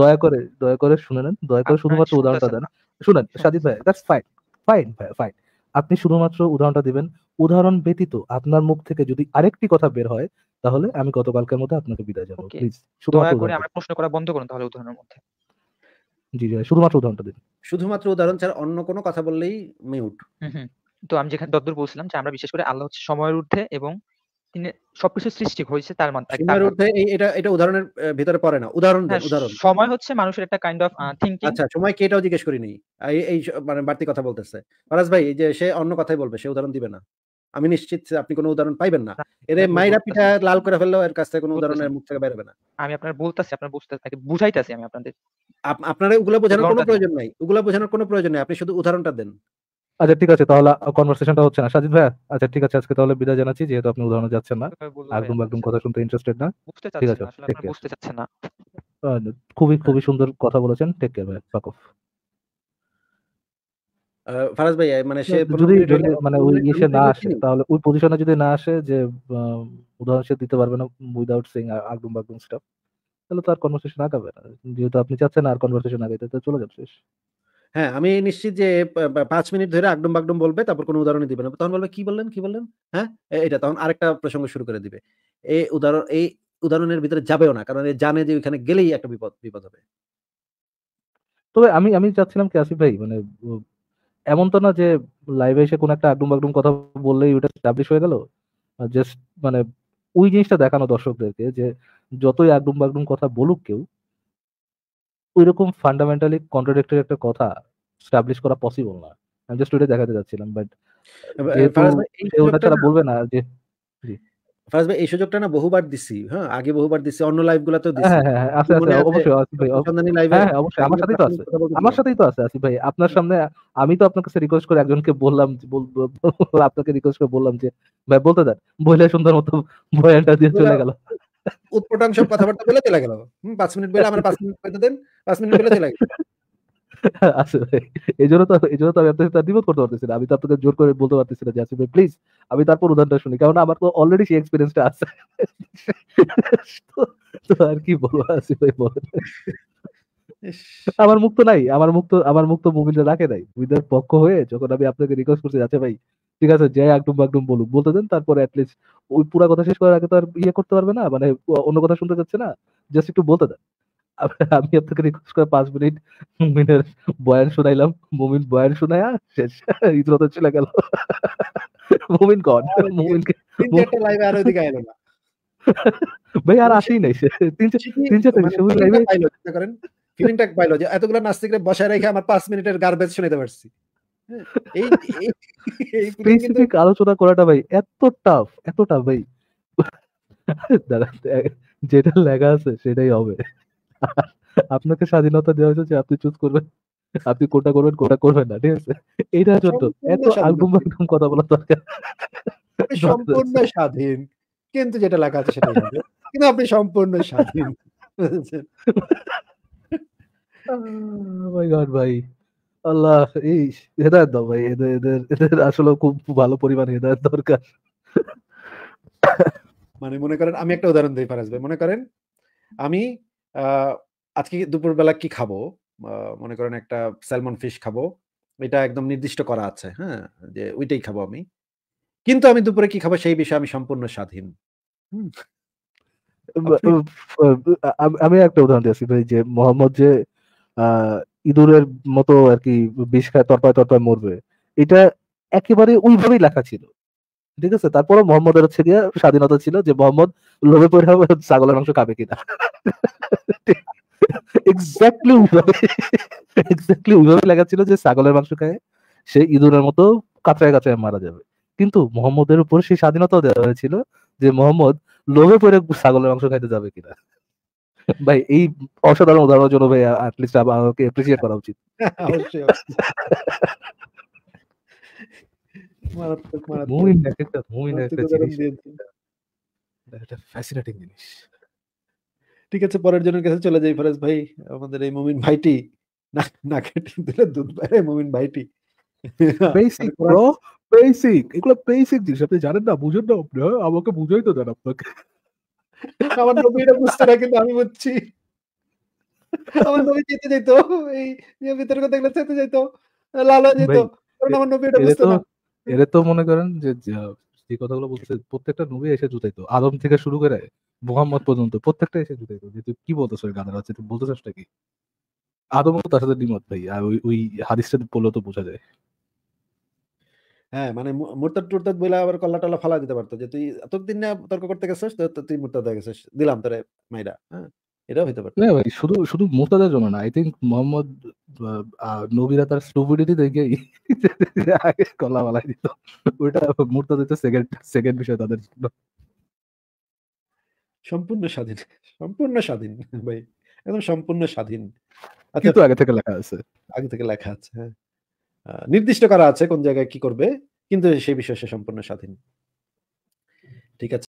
দয়া করে দয়া করে শুনে নেন দয়া করে শুধুমাত্র উদাহরণটা দেন শুনেন ভাই দ্যাটস ফাইন ফাইন ভাই ফাইন আপনি শুধুমাত্র উদাহরণটা দিবেন উদাহরণ ব্যতীত আপনার মুখ থেকে যদি আরেকটি কথা বের হয় তাহলে আমি গতকালকের মধ্যে আপনাকে বিদায় জানাবো প্লিজ দয়া করে আমার প্রশ্ন করা বন্ধ করুন তাহলে উদাহরণের মধ্যে জি জি শুধুমাত্র উদাহরণটা দিন শুধুমাত্র উদাহরণ ছাড়া অন্য কোনো কথা বললেই মিউট তো আমি যেখানে বলছিলাম যে আমরা বিশেষ করে আল্লাহ হচ্ছে সময়ের ঊর্ধ্বে এবং তিনি সবকিছু সৃষ্টি হয়েছে তার সময়ের এটা এটা উদাহরণের ভিতরে পড়ে না উদাহরণ হ্যাঁ, উদাহরণ সময় হচ্ছে মানুষের একটা কাইন্ড অফ থিংকিং আচ্ছা সময় কে এটাও জিজ্ঞেস করিনি এই মানে বাড়তি কথা বলতেছে ফরাজ ভাই যে সে অন্য কথাই বলবে সে উদাহরণ দিবে না আমি নিশ্চিত আপনি কোনো উদাহরণ পাইবেন না এরে মাইরা পিঠা লাল করে ফেললো এর কাছ থেকে কোনো উদাহরণের মুখ থেকে বেরোবে না আমি আপনার বলতাছি আপনার বুঝতে থাকি বুঝাইতাছি আমি আপনাদের আপনার ওগুলা বোঝানোর কোনো প্রয়োজন নাই ওগুলা বোঝানোর কোনো প্রয়োজন নাই আপনি শুধু উদাহরণটা দেন আচ্ছা ঠিক আছে তাহলে কনভারসেশনটা হচ্ছে না সাজিদ ভাই আচ্ছা ঠিক আছে আজকে তাহলে বিদায় জানাচ্ছি যেহেতু আপনি উদাহরণ যাচ্ছেন না একদম একদম কথা শুনতে ইন্টারেস্টেড না ঠিক আছে বুঝতে চাচ্ছেন না খুবই খুবই সুন্দর কথা বলেছেন টেক কেয়ার ভাই বাকফ ফারাজ ভাই মানে সে যদি মানে ওই ইসে না আসে তাহলে ওই পজিশনে যদি না আসে যে উদাহরণ সে দিতে পারবে না উইদাউট সিং আগডুম বাগডুম স্টাফ তাহলে তার কনভারসেশন আগাবে না যেহেতু আপনি চাচ্ছেন আর কনভারসেশন আগাইতে তো চলে যাবে শেষ হ্যাঁ আমি নিশ্চিত যে পাঁচ মিনিট ধরে আগডুম বাগডুম বলবে তারপর কোনো উদাহরণ দিবে না তখন বলবে কি বললেন কি বললেন হ্যাঁ এটা তখন আরেকটা প্রসঙ্গ শুরু করে দিবে এই উদাহরণ এই উদাহরণের ভিতরে যাবেও না কারণ জানে যে ওইখানে গেলেই একটা বিপদ বিপদ হবে তবে আমি আমি চাচ্ছিলাম কি আসিফ ভাই মানে এমন তো না যে লাইভে এসে কোনো একটা আগডুম বাগডুম কথা বললেই ওটা স্টাবলিশ হয়ে গেল জাস্ট মানে ওই জিনিসটা দেখানো দর্শকদেরকে যে যতই আগডুম বাগডুম কথা বলুক কেউ ওইরকম ফান্ডামেন্টালি কন্ট্রাডিক্টরি একটা কথা স্টাবলিশ করা পসিবল না আমি জাস্ট ওটা দেখাতে যাচ্ছিলাম বাট ওটা তারা বলবে না যে ফার্স্ট ভাই এই সুযোগটা না বহুবার দিছি হ্যাঁ আগে বহুবার দিছি অন্য লাইভ গুলা তো দিছি হ্যাঁ, হ্যাঁ, হ্যাঁ, আছে আচ্ছা, আচ্ছা, আছে অবশ্যই অবশ্যই অবশ্যই আমার সাথেই তো আছে আমার আচ্ছা সাথেই তো আছে আসিফ ভাই আপনার সামনে আমি তো আপনার কাছে রিকোয়েস্ট করে একজনকে বললাম আপনাকে রিকোয়েস্ট করে বললাম যে ভাই বলতে দেন বইলে সুন্দর মতো বয়ানটা দিয়ে চলে গেল উৎপটাংশ কথাবার্তা বলে চলে গেল 5 মিনিট বলে আমার 5 মিনিট পেতে দেন 5 মিনিট বলে চলে গেল আসলে তো তো আমি আপনার দ্বিমত করতে পারতেছি না আমি তো আপনাকে জোর করে বলতে পারতেছি না যে প্লিজ আমি তারপর উদাহরণটা শুনি কারণ আমার তো অলরেডি সেই এক্সপিরিয়েন্সটা আছে তো আর কি বলবো ভাই বলেন আমার মুখ তো নাই আমার মুখ তো আমার মুখ তো রাখে নাই উইদার পক্ষ হয়ে যখন আমি আপনাকে রিকোয়েস্ট করছি যাচ্ছে ভাই ঠিক আছে যাই একদম একদম বলুক বলতে দেন তারপরে অ্যাটলিস্ট ওই পুরা কথা শেষ করার আগে তো আর ইয়ে করতে পারবে না মানে অন্য কথা শুনতে চাচ্ছে না জাস্ট একটু বলতে দেন আমি আপনাকে রিকোয়েস্ট করে পাঁচ মিনিট মুমিনের বয়ান শোনাইলাম মুমিন বয়ান শোনায়া শেষ ইতরত চলে গেল মুমিন কন মুমিনকে লাইভে আর ওইদিকে আইলো না ভাই আর আসেই নাই সে তিন তিন চারটা সবুজ লাইভে করেন ফিলিংটা পাইলো যে এতগুলো নাস্তিকরে বসায় রেখে আমার পাঁচ মিনিটের গার্বেজ শুনাইতে পারছি স্পেসিফিক আলোচনা করাটা ভাই এত টাফ এত টাফ ভাই যেটা লেখা আছে সেটাই হবে আপনাকে স্বাধীনতা দেওয়া হয়েছে যে আপনি চুজ করবেন আপনি কোটা করবেন কোটা করবেন না ঠিক আছে এটা জন্য এত আলবুম আগুম কথা বলা দরকার সম্পূর্ণ স্বাধীন কিন্তু যেটা লেখা আছে সেটা কিন্তু আপনি সম্পূর্ণ স্বাধীন ভাই আল্লাহ এই ভাই এদের এদের এদের খুব ভালো দরকার মানে মনে করেন আমি একটা উদাহরণ দিই পারাজ ভাই মনে করেন আমি আ আজকে দুপুরবেলা কি খাবো? মনে করেন একটা স্যালমন ফিশ খাবো। এটা একদম নির্দিষ্ট করা আছে, হ্যাঁ? যে ওইটাই খাবো আমি। কিন্তু আমি দুপুরে কি খাবো সেই বিষয়ে আমি সম্পূর্ণ স্বাধীন। আমি একটা উদাহরণ দিয়েছি ভাই যে মোহাম্মদ যে আ ইঁদুরের মতো আর কি বিষ খায় তরপায়, তরপায় মরবে। এটা একেবারে ওইভাবেই লেখা ছিল। ঠিক আছে? তারপরে মোহাম্মদের হচ্ছে গিয়ে স্বাধীনতা ছিল যে মোহাম্মদ লোভে পইড়া ছাগলের মাংস খাবে কিনা। এক্স্যাক্টলি ওইভাবে এক্স্যাক্টলি ওইভাবে লেখা ছিল যে ছাগলের মাংস খায় সে ইঁদুরের মতো কাঁচায় কাঁচায় মারা যাবে কিন্তু মোহাম্মদের উপর সেই স্বাধীনতা দেওয়া হয়েছিল যে মোহাম্মদ লোভে পরে ছাগলের মাংস খাইতে যাবে কিনা ভাই এই অসাধারণ উদাহরণের জন্য ভাই অ্যাটলিস্ট আমাকে অ্যাপ্রিসিয়েট করা উচিত মারাত্মক মারাত্মক মুভিন একটা মুভিন একটা জিনিস এটা ফ্যাসিনেটিং জিনিস ঠিক আছে পরের জনের কাছে চলে যাই ফরাজ ভাই আমাদের এই মমিন ভাইটি নাকের দিলে দুধ বাইরে মমিন ভাইটি বেসিক ব্রো বেসিক এগুলো বেসিক জিনিস আপনি জানেন না বুঝেন না আপনি আমাকে বুঝাই তো দেন আপনাকে আমার নবী এটা বুঝতে না কিন্তু আমি বুঝছি আমার নবী যেতে যেত এই বিতর্ক দেখলে যেতে যাইতো লাল যেত কারণ আমার নবী এটা বুঝতো না তো মনে করেন যে যে কথাগুলো বলছে প্রত্যেকটা নবী এসে জুতাইতো আদম থেকে শুরু করে মোহাম্মদ পর্যন্ত প্রত্যেকটা এসে জুতাই যে তুই কি বলতো ওই গাধারা হচ্ছে তুই বলতে চাসটা কি আদম তার সাথে ডিমত ভাই আর ওই ওই হাদিসটা পড়লে তো বোঝা যায় হ্যাঁ মানে মুরতাদ টুরতাদ বলে আবার কল্লা টল্লা ফালা দিতে পারতো যে তুই এতদিন না তর্ক করতে গেছিস তো তুই মুরতাদ হয়ে গেছিস দিলাম তোরে মাইরা হ্যাঁ এটাও পারতো না ভাই শুধু শুধু মুরতাদের জন্য না আই থিঙ্ক মোহাম্মদ নবীরা তার স্টুপিডিটি দেখে কল্লা ফালাই দিত ওইটা মুরতাদের তো সেকেন্ড সেকেন্ড বিষয় তাদের জন্য সম্পূর্ণ স্বাধীন সম্পূর্ণ স্বাধীন ভাই একদম সম্পূর্ণ স্বাধীন আচ্ছা কিন্তু আগে থেকে লেখা আছে আগে থেকে লেখা আছে হ্যাঁ নির্দিষ্ট করা আছে কোন জায়গায় কি করবে কিন্তু সেই বিষয়ে সে সম্পূর্ণ স্বাধীন ঠিক আছে